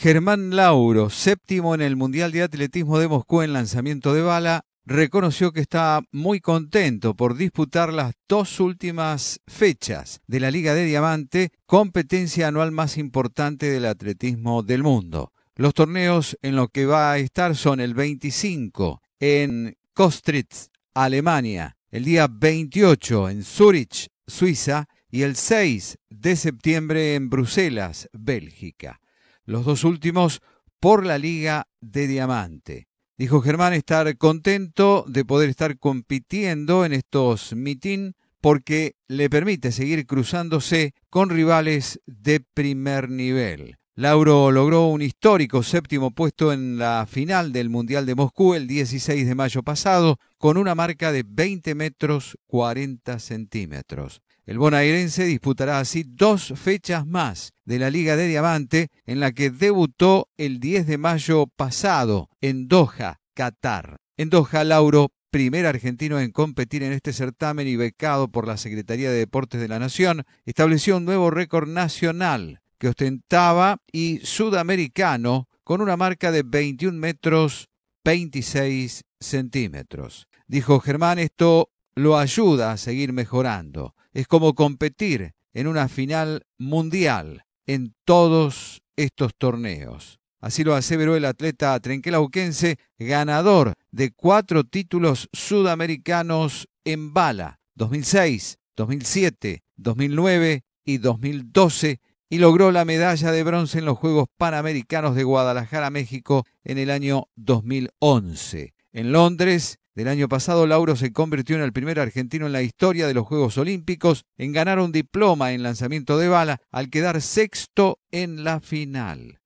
Germán Lauro, séptimo en el Mundial de Atletismo de Moscú en lanzamiento de bala, reconoció que está muy contento por disputar las dos últimas fechas de la Liga de Diamante, competencia anual más importante del atletismo del mundo. Los torneos en los que va a estar son el 25 en Kostritz, Alemania, el día 28 en Zurich, Suiza, y el 6 de septiembre en Bruselas, Bélgica los dos últimos por la Liga de Diamante. Dijo Germán estar contento de poder estar compitiendo en estos mitin porque le permite seguir cruzándose con rivales de primer nivel. Lauro logró un histórico séptimo puesto en la final del Mundial de Moscú el 16 de mayo pasado con una marca de 20 metros 40 centímetros. El bonaerense disputará así dos fechas más de la Liga de Diamante en la que debutó el 10 de mayo pasado en Doha, Qatar. En Doha, Lauro, primer argentino en competir en este certamen y becado por la Secretaría de Deportes de la Nación, estableció un nuevo récord nacional que ostentaba y sudamericano con una marca de 21 metros 26 centímetros. Dijo Germán, esto lo ayuda a seguir mejorando. Es como competir en una final mundial en todos estos torneos. Así lo aseveró el atleta trenquelauquense, ganador de cuatro títulos sudamericanos en bala, 2006, 2007, 2009 y 2012, y logró la medalla de bronce en los Juegos Panamericanos de Guadalajara, México, en el año 2011. En Londres, del año pasado, Lauro se convirtió en el primer argentino en la historia de los Juegos Olímpicos en ganar un diploma en lanzamiento de bala al quedar sexto en la final.